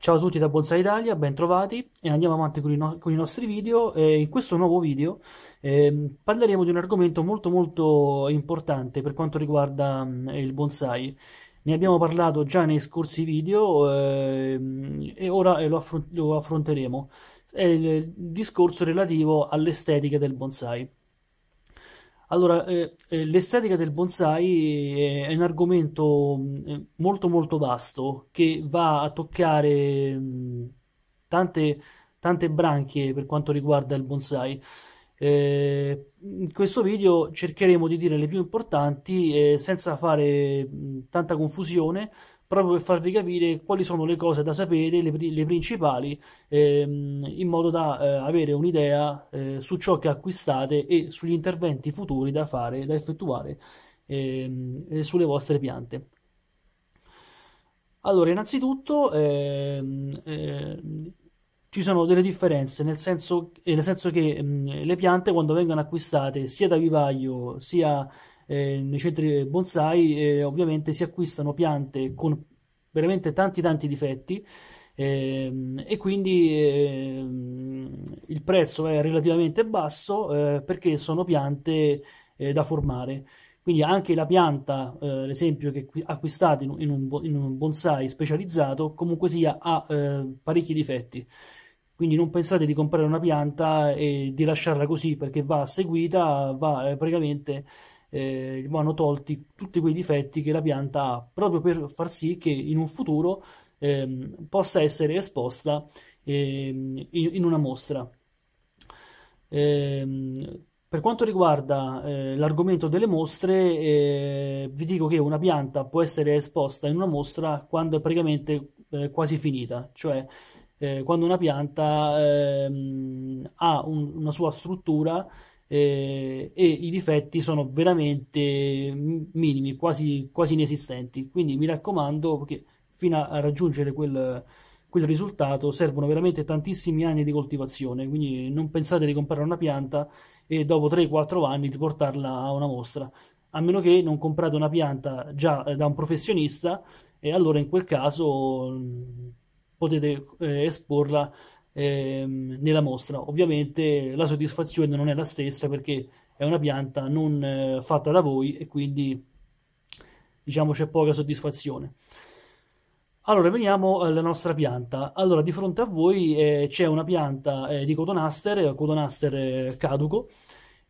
Ciao a tutti da Bonsai Italia, ben trovati e andiamo avanti con i, no con i nostri video. E in questo nuovo video eh, parleremo di un argomento molto molto importante per quanto riguarda mh, mm, il bonsai. Ne abbiamo parlato già nei scorsi video eh, e ora eh, lo, affron lo affronteremo. È il discorso relativo all'estetica del bonsai. Allora, eh, eh, l'estetica del bonsai è, è un argomento mh, mm, eh, molto molto vasto che va a toccare mh, mm, tante, tante branche per quanto riguarda il bonsai. Eh, in questo video cercheremo di dire le più importanti eh, senza fare mh, mm, tanta confusione, proprio per farvi capire quali sono le cose da sapere, le, le principali, ehm, in modo da eh, avere un'idea eh, su ciò che acquistate e sugli interventi futuri da fare, da effettuare ehm, eh, sulle vostre piante. Allora, innanzitutto ehm, ehm, ci sono delle differenze, nel senso, eh, nel senso che mh, mm, le piante quando vengono acquistate sia da vivaio sia eh, le cetre bonsai eh, ovviamente si acquistano piante con veramente tanti tanti difetti eh, e quindi ehm, il prezzo è relativamente basso eh, perché sono piante eh, da formare. Quindi anche la pianta, eh, l'esempio che acquistate in, in, un, in un, bonsai specializzato, comunque sia ha eh, parecchi difetti. Quindi non pensate di comprare una pianta e di lasciarla così perché va seguita, va eh, praticamente eh, vanno tolti tutti quei difetti che la pianta ha, proprio per far sì che in un futuro eh, possa essere esposta eh, in, in, una mostra. Ehm, per quanto riguarda eh, l'argomento delle mostre, eh, vi dico che una pianta può essere esposta in una mostra quando è praticamente eh, quasi finita, cioè quando una pianta ehm, ha un, una sua struttura eh, e i difetti sono veramente minimi, quasi, quasi inesistenti. Quindi mi raccomando, perché fino a raggiungere quel, quel risultato servono veramente tantissimi anni di coltivazione, quindi non pensate di comprare una pianta e dopo 3-4 anni di portarla a una mostra, a meno che non comprate una pianta già eh, da un professionista e allora in quel caso mm, potete eh, esporla ehm, nella mostra. Ovviamente la soddisfazione non è la stessa perché è una pianta non eh, fatta da voi e quindi diciamo c'è poca soddisfazione. Allora, veniamo alla nostra pianta. Allora, di fronte a voi eh, c'è una pianta eh, di cotonaster, cotonaster eh, caduco.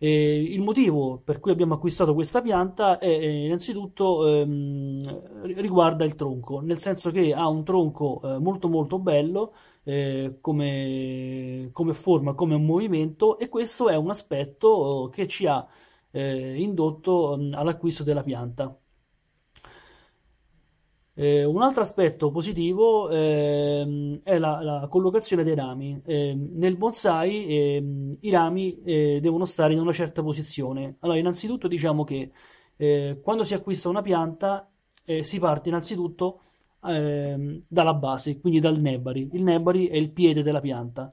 Eh, il motivo per cui abbiamo acquistato questa pianta è eh, innanzitutto ehm, riguarda il tronco, nel senso che ha un tronco eh, molto molto bello eh, come, come, forma, come un movimento e questo è un aspetto oh, che ci ha eh, indotto all'acquisto della pianta. Eh, un altro aspetto positivo ehm, è la, la, collocazione dei rami. Eh, nel bonsai ehm, i rami eh, devono stare in una certa posizione. Allora, innanzitutto diciamo che eh, quando si acquista una pianta eh, si parte innanzitutto Ehm, dalla base, quindi dal nebari. Il nebari è il piede della pianta.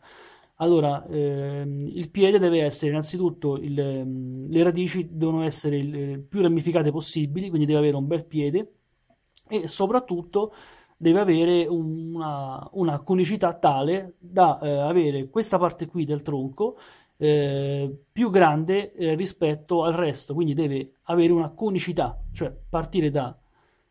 Allora, ehm, il piede deve essere innanzitutto, il, ehm, le radici devono essere il eh, più ramificate possibili, quindi deve avere un bel piede e soprattutto deve avere una, una conicità tale da eh, avere questa parte qui del tronco eh, più grande eh, rispetto al resto, quindi deve avere una conicità, cioè partire da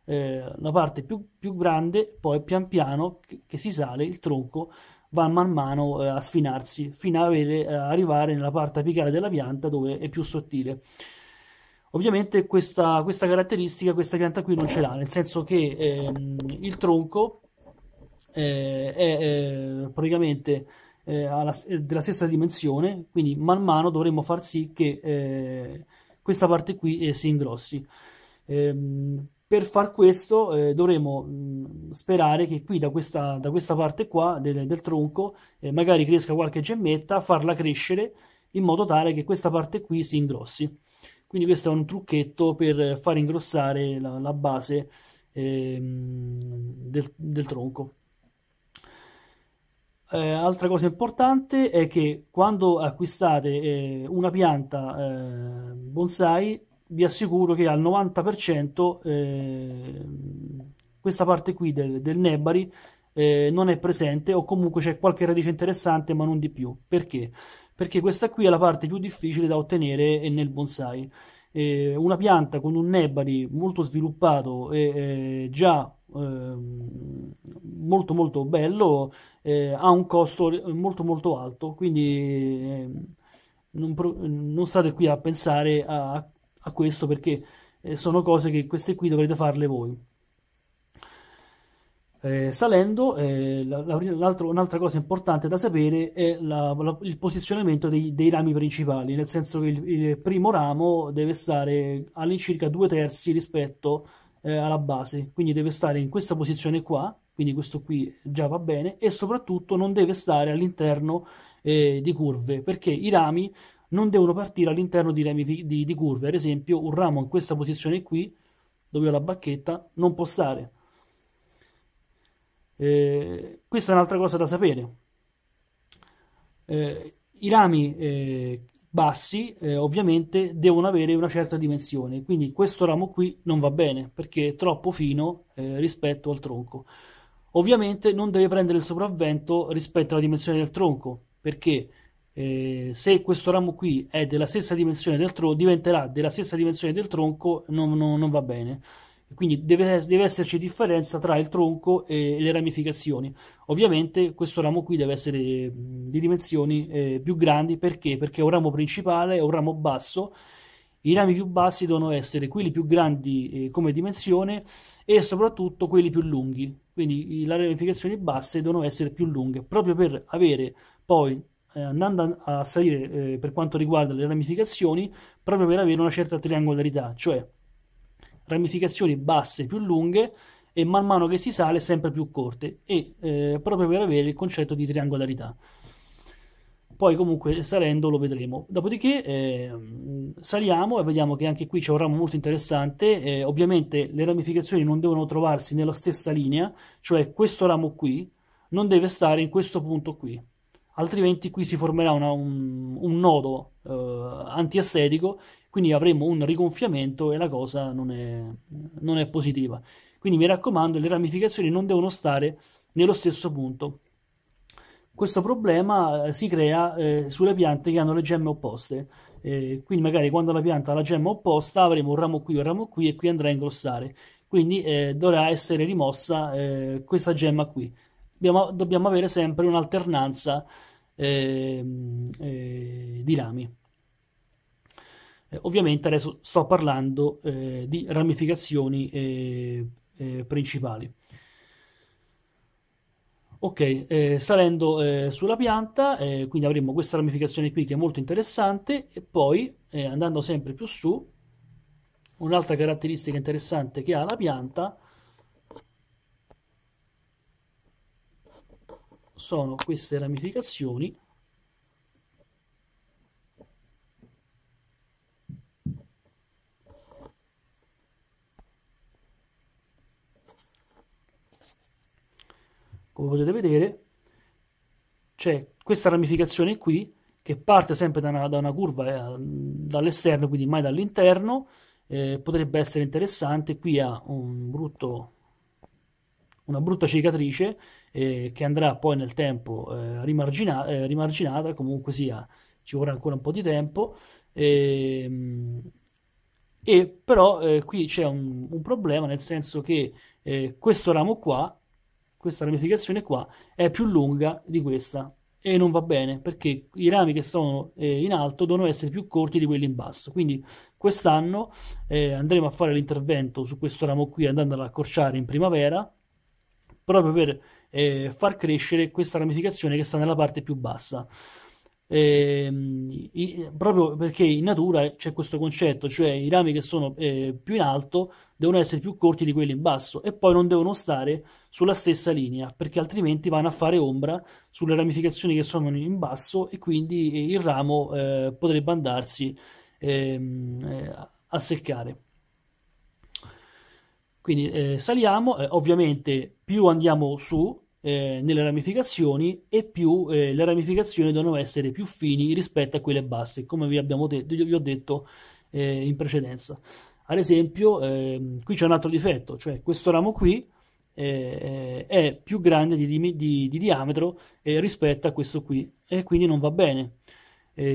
eh, la parte più, più, grande, poi pian piano che, che, si sale il tronco va man mano eh, a sfinarsi fino a, avere, eh, a arrivare nella parte apicale della pianta dove è più sottile. Ovviamente questa, questa, caratteristica questa pianta qui non ce l'ha, nel senso che ehm, il tronco eh, è eh, praticamente eh, alla, della stessa dimensione, quindi man mano dovremmo far sì che eh, questa parte qui eh, si ingrossi. Ehm, per far questo eh, dovremo mh, mm, sperare che qui da questa, da questa parte qua del, del tronco eh, magari cresca qualche gemmetta, farla crescere in modo tale che questa parte qui si ingrossi. Quindi questo è un trucchetto per far ingrossare la, la base eh, del, del, tronco. Eh, altra cosa importante è che quando acquistate eh, una pianta eh, bonsai vi assicuro che al 90% eh, questa parte qui del, del Nebari eh, non è presente o comunque c'è qualche radice interessante ma non di più. Perché? Perché questa qui è la parte più difficile da ottenere nel bonsai. Eh, una pianta con un Nebari molto sviluppato e eh, già ehm, molto molto bello eh, ha un costo molto molto alto quindi eh, non, non, state qui a pensare a a questo perché eh, sono cose che queste qui dovrete farle voi. Eh, salendo, eh, la, la, un'altra cosa importante da sapere è la, il posizionamento dei, dei, rami principali, nel senso che il, il primo ramo deve stare all'incirca due terzi rispetto eh, alla base, quindi deve stare in questa posizione qua, quindi questo qui già va bene, e soprattutto non deve stare all'interno eh, di curve, perché i rami non devono partire all'interno di rami di, di, curve. Ad esempio, un ramo in questa posizione qui, dove ho la bacchetta, non può stare. Eh, questa è un'altra cosa da sapere. Eh, I rami eh, bassi eh, ovviamente devono avere una certa dimensione, quindi questo ramo qui non va bene perché è troppo fino eh, rispetto al tronco. Ovviamente non deve prendere il sopravvento rispetto alla dimensione del tronco, perché eh, se questo ramo qui è della stessa dimensione del tronco, diventerà della stessa dimensione del tronco, non, non, non va bene. Quindi deve, deve, esserci differenza tra il tronco e le ramificazioni. Ovviamente questo ramo qui deve essere di dimensioni eh, più grandi perché? Perché è un ramo principale, è un ramo basso. I rami più bassi devono essere quelli più grandi eh, come dimensione e soprattutto quelli più lunghi. Quindi le ramificazioni basse devono essere più lunghe proprio per avere poi eh, andando a, a salire eh, per quanto riguarda le ramificazioni proprio per avere una certa triangolarità, cioè ramificazioni basse più lunghe e man mano che si sale sempre più corte e eh, proprio per avere il concetto di triangolarità. Poi comunque salendo lo vedremo. Dopodiché eh, saliamo e vediamo che anche qui c'è un ramo molto interessante. Eh, ovviamente le ramificazioni non devono trovarsi nella stessa linea, cioè questo ramo qui non deve stare in questo punto qui altrimenti qui si formerà una, un, un, nodo eh, antiestetico, quindi avremo un rigonfiamento e la cosa non è, non è positiva. Quindi mi raccomando, le ramificazioni non devono stare nello stesso punto. Questo problema eh, si crea eh, sulle piante che hanno le gemme opposte, eh, quindi magari quando la pianta ha la gemma opposta avremo un ramo qui, un ramo qui e qui andrà a ingrossare, quindi eh, dovrà essere rimossa eh, questa gemma qui dobbiamo, dobbiamo avere sempre un'alternanza eh, eh, di rami. Eh, ovviamente adesso sto parlando eh, di ramificazioni eh, principali. Ok, eh, salendo eh, sulla pianta, eh, quindi avremo questa ramificazione qui che è molto interessante e poi andando sempre più su, un'altra caratteristica interessante che ha la pianta è sono queste ramificazioni come potete vedere c'è questa ramificazione qui che parte sempre da una, da una curva eh, dall'esterno quindi mai dall'interno eh, potrebbe essere interessante qui ha un brutto, una brutta cicatrice eh, che andrà poi nel tempo eh, rimargina- eh, rimarginata, comunque sia, ci vorrà ancora un po' di tempo. Ehm, e però eh, qui c'è un, un, problema nel senso che eh, questo ramo qua, questa ramificazione qua, è più lunga di questa e non va bene perché i rami che sono eh, in alto devono essere più corti di quelli in basso. Quindi quest'anno andremo a fare l'intervento su questo ramo qui andando ad accorciare in primavera proprio per eh, far crescere questa ramificazione che sta nella parte più bassa. Eh, i, proprio perché in natura c'è questo concetto, cioè i rami che sono eh, più in alto devono essere più corti di quelli in basso e poi non devono stare sulla stessa linea perché altrimenti vanno a fare ombra sulle ramificazioni che sono in basso e quindi il ramo eh, potrebbe andarsi ehm, eh, a seccare. Quindi eh, saliamo, eh, ovviamente più andiamo su eh, nelle ramificazioni e più eh, le ramificazioni devono essere più fini rispetto a quelle basse, come vi, detto, vi ho detto eh, in precedenza. Ad esempio, ehm, qui c'è un altro difetto, cioè questo ramo qui eh, eh, è più grande di, di, di, di diametro eh, rispetto a questo qui e quindi non va bene.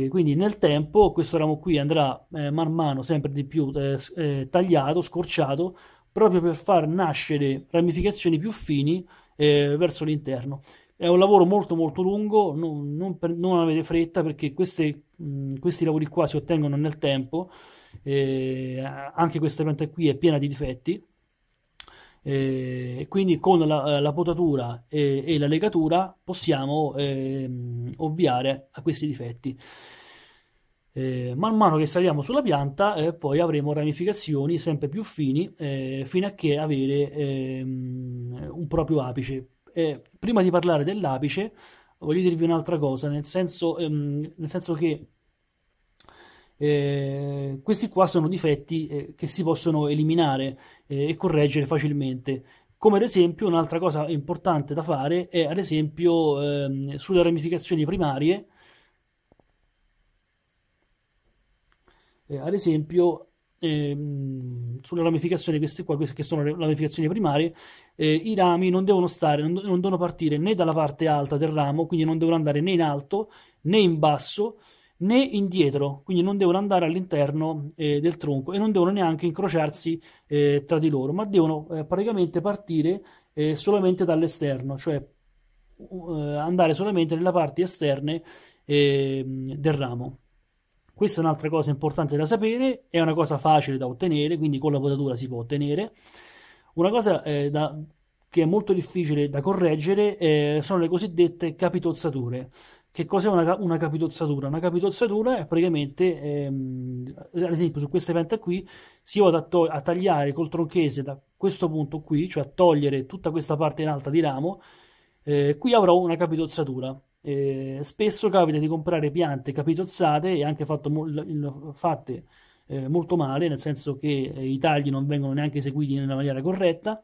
quindi nel tempo questo ramo qui andrà man mano sempre di più tagliato, scorciato, proprio per far nascere ramificazioni più fini eh, verso l'interno. È un lavoro molto molto lungo, non, non, per, non avete fretta perché queste, mh, questi lavori qua si ottengono nel tempo, eh, anche questa pianta qui è piena di difetti, eh, quindi con la, eh, la potatura e, e, la legatura possiamo ehm, ovviare a questi difetti. Eh, man mano che saliamo sulla pianta, eh, poi avremo ramificazioni sempre più fini eh, fino a che avere ehm, un proprio apice. Eh, prima di parlare dell'apice, voglio dirvi un'altra cosa, nel senso, ehm, nel senso che eh, questi qua sono difetti eh, che si possono eliminare eh, e correggere facilmente. Come ad esempio, un'altra cosa importante da fare è, ad esempio, ehm, sulle ramificazioni primarie, eh, ad esempio, ehm, sulle ramificazioni, queste qua, queste che sono le ramificazioni primarie, eh, i rami non devono stare, non, non devono partire né dalla parte alta del ramo, quindi non devono andare né in alto né in basso né indietro, quindi non devono andare all'interno eh, del tronco e non devono neanche incrociarsi eh, tra di loro, ma devono eh, praticamente partire eh, solamente dall'esterno, cioè eh, andare solamente nelle parti esterne ehm, del ramo. Questa è un'altra cosa importante da sapere, è una cosa facile da ottenere, quindi con la potatura si può ottenere. Una cosa eh, da, che è molto difficile da correggere eh, sono le cosiddette capitozzature. Che cos'è una, una capitozzatura? Una capitozzatura è praticamente, ehm, ad esempio, su questa pianta qui, se io vado a, to- a, tagliare col tronchese da questo punto qui, cioè a togliere tutta questa parte in alta di ramo, eh, qui avrò una capitozzatura. Eh, spesso capita di comprare piante capitozzate e anche mo- fatte eh, molto male, nel senso che eh, i tagli non vengono neanche eseguiti nella maniera corretta.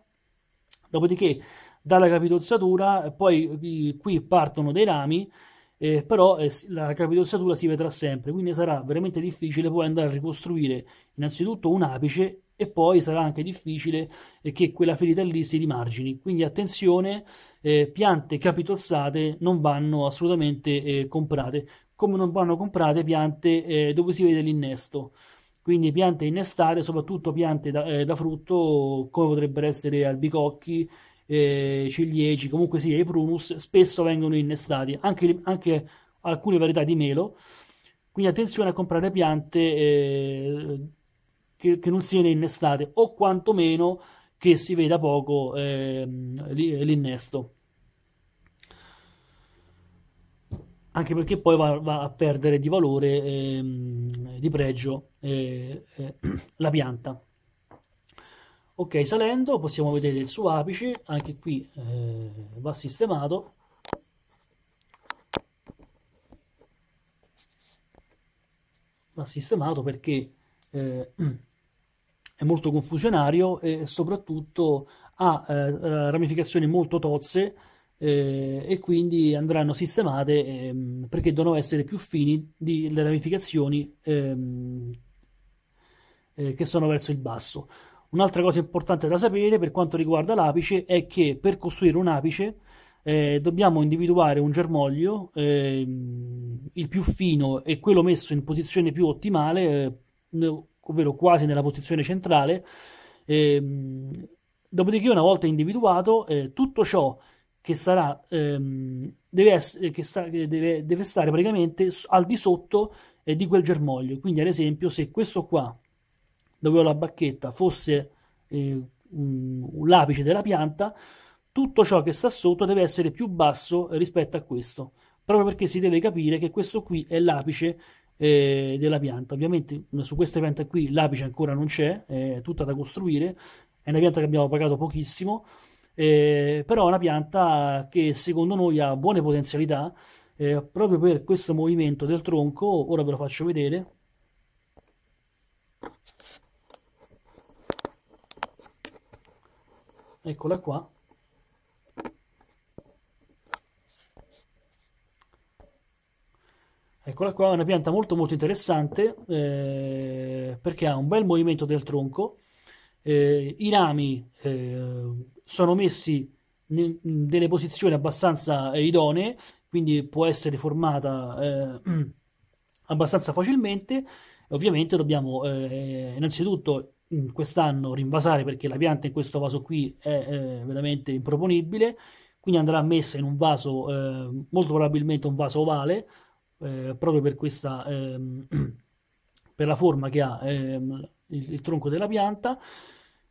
Dopodiché, dalla capitozzatura, eh, poi eh, qui partono dei rami. Eh, però eh, la capitozzatura si vedrà sempre, quindi sarà veramente difficile poi andare a ricostruire innanzitutto un apice e poi sarà anche difficile che quella ferita lì si rimargini. Quindi attenzione, eh, piante capitozzate non vanno assolutamente eh, comprate, come non vanno comprate piante eh, dove si vede l'innesto. Quindi piante innestate, soprattutto piante da, eh, da frutto, come potrebbero essere albicocchi, eh, ciliegi, comunque sia sì, i prunus, spesso vengono innestati, anche, anche alcune varietà di melo. Quindi attenzione a comprare piante eh, che, che non siano innestate o quantomeno che si veda poco eh, l'innesto. Anche perché poi va, va a perdere di valore, eh, di pregio, eh, eh la pianta. Ok, salendo possiamo vedere il suo apice, anche qui eh, va sistemato. Va sistemato perché eh, è molto confusionario e soprattutto ha eh, ramificazioni molto tozze eh, e quindi andranno sistemate ehm, perché devono essere più fini delle ramificazioni ehm, eh, che sono verso il basso. Un'altra cosa importante da sapere per quanto riguarda l'apice è che per costruire un apice eh, dobbiamo individuare un germoglio, eh, il più fino e quello messo in posizione più ottimale, eh, ovvero quasi nella posizione centrale. Ehm, dopodiché, una volta individuato, eh, tutto ciò che, sarà, ehm, deve, essere, eh, che sta, deve, deve, stare praticamente al di sotto eh, di quel germoglio. Quindi, ad esempio, se questo qua, dove ho la bacchetta, fosse eh, un, un l'apice della pianta, tutto ciò che sta sotto deve essere più basso rispetto a questo, proprio perché si deve capire che questo qui è l'apice eh, della pianta. Ovviamente su questa pianta qui l'apice ancora non c'è, è tutta da costruire, è una pianta che abbiamo pagato pochissimo, eh, però è una pianta che secondo noi ha buone potenzialità eh, proprio per questo movimento del tronco, ora ve lo faccio vedere. Eccola qua. Eccola qua, è una pianta molto molto interessante eh, perché ha un bel movimento del tronco, eh, i rami eh, sono messi in delle posizioni abbastanza idonee, quindi può essere formata eh, abbastanza facilmente. Ovviamente dobbiamo eh, innanzitutto mm, quest'anno rinvasare perché la pianta in questo vaso qui è eh, veramente improponibile quindi andrà messa in un vaso eh, molto probabilmente un vaso ovale eh, proprio per questa ehm, per la forma che ha ehm, il, il, tronco della pianta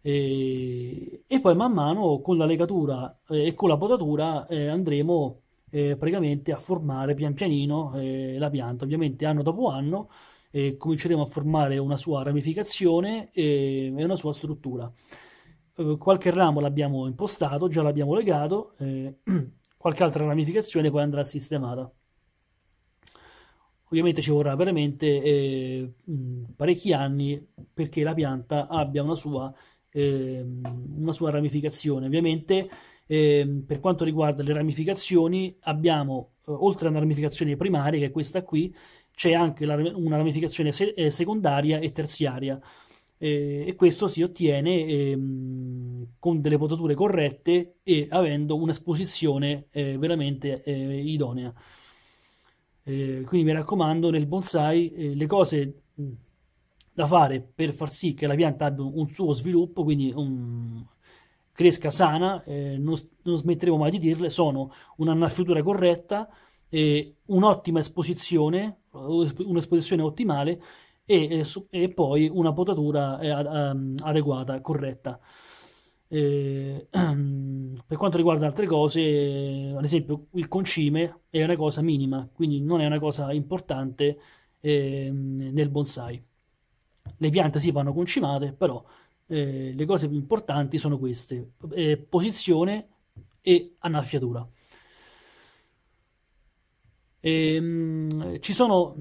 eh, e poi man mano con la legatura eh, e con la potatura eh, andremo eh, praticamente a formare pian pianino la pianta ovviamente anno dopo anno cominceremo a formare una sua ramificazione ehm, e una sua struttura qualche ramo l'abbiamo impostato già l'abbiamo legato qualche altra ramificazione poi andrà sistemata Ovviamente ci vorrà veramente eh, parecchi anni perché la pianta abbia una sua, eh, una sua ramificazione. Ovviamente eh, per quanto riguarda le ramificazioni abbiamo, eh, oltre a una ramificazione primaria, che è questa qui, c'è anche la, una ramificazione se, eh, secondaria e terziaria. Eh, e questo si ottiene ehm, con delle potature corrette e avendo un'esposizione eh, veramente eh, idonea. Eh, quindi mi raccomando, nel bonsai eh, le cose mm, da fare per far sì che la pianta abbia un suo sviluppo, quindi un, cresca sana, eh, non, non, smetteremo mai di dirle, sono un'annaffiatura corretta, eh, un'ottima esposizione, un'esposizione ottimale e, e, e poi una potatura eh, ehm, adeguata, corretta. Eh, per quanto riguarda altre cose, ad esempio il concime è una cosa minima, quindi non è una cosa importante eh, nel bonsai. Le piante si sì, vanno concimate, però eh, le cose più importanti sono queste, eh, posizione e annaffiatura. E, ehm, mh, ci sono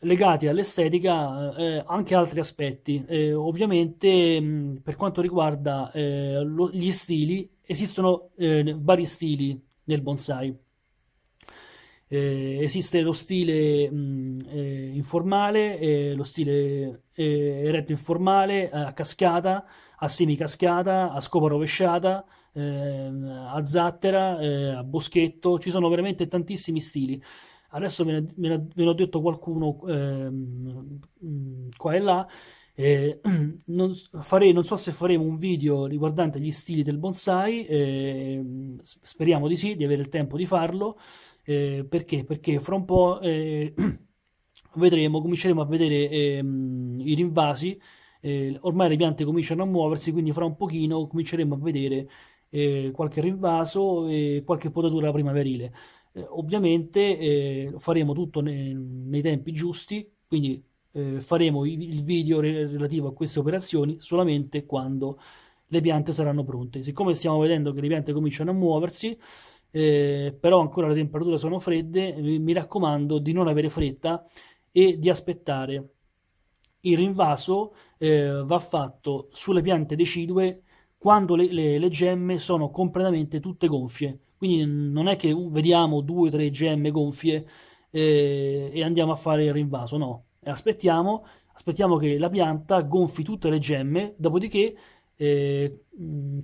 legati all'estetica eh, eh, anche altri aspetti. Eh, ovviamente, mh, per quanto riguarda eh, lo, gli stili, esistono eh, vari stili nel bonsai. Eh, esiste lo stile mh, informale, lo stile eretto informale, a cascata, a semicascata, a scopa rovesciata, ehm, a zattera, a boschetto, ci sono veramente tantissimi stili adesso ve ne, ne, ne l'ho detto qualcuno eh, qua e là, eh, non, farei, non, so se faremo un video riguardante gli stili del bonsai, eh, speriamo di sì, di avere il tempo di farlo, eh, perché? Perché fra un po' eh, vedremo, cominceremo a vedere ehm, i rinvasi, eh, ormai le piante cominciano a muoversi, quindi fra un pochino cominceremo a vedere qualche rinvaso e qualche potatura primaverile. Eh, ovviamente eh, faremo tutto ne, nei tempi giusti, quindi eh, faremo i, il video re, relativo a queste operazioni solamente quando le piante saranno pronte. Siccome stiamo vedendo che le piante cominciano a muoversi, eh, però ancora le temperature sono fredde, mi, eh, mi raccomando di non avere fretta e di aspettare. Il rinvaso eh, va fatto sulle piante decidue quando le, le, le, gemme sono completamente tutte gonfie. Quindi non è che vediamo due o tre gemme gonfie eh, e andiamo a fare il rinvaso, no. aspettiamo, aspettiamo che la pianta gonfi tutte le gemme, dopodiché eh,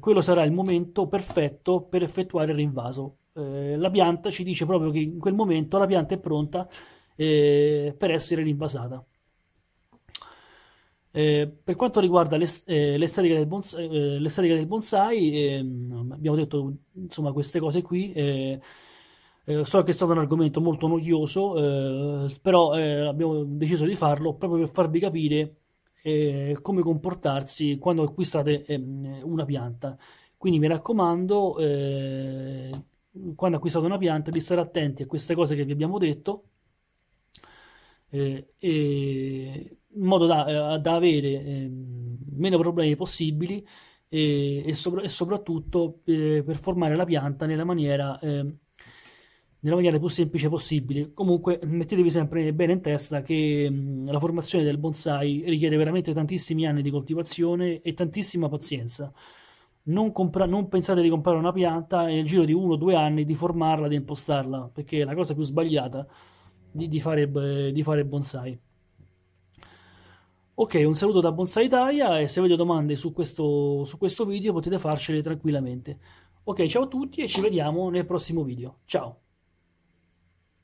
quello sarà il momento perfetto per effettuare il rinvaso. Eh, la pianta ci dice proprio che in quel momento la pianta è pronta eh, per essere rinvasata. Eh, per quanto riguarda l'es- eh, l'estetica, eh, del bonsai, eh, l'estetica del bonsai abbiamo detto insomma queste cose qui. Eh, so che è stato un argomento molto noioso, però abbiamo deciso di farlo proprio per farvi capire come comportarsi quando acquistate ehm, una pianta. Quindi mi raccomando, quando acquistate una pianta, di stare attenti a queste cose che vi abbiamo detto eh, e, in modo da, eh, da avere eh, meno problemi possibili e, e, sopra- e soprattutto eh, per formare la pianta nella maniera, ehm, nella maniera più semplice possibile. Comunque mettetevi sempre bene in testa che mh, ehm, la formazione del bonsai richiede veramente tantissimi anni di coltivazione e tantissima pazienza. Non, compra- non, pensate di comprare una pianta e nel giro di uno o due anni di formarla, di impostarla, perché è la cosa più sbagliata di, di, fare, eh, di fare bonsai. Ok, un saluto da Bonsai Italia e se avete domande su questo, su questo video potete farcele tranquillamente. Ok, ciao a tutti e ci vediamo nel prossimo video. Ciao!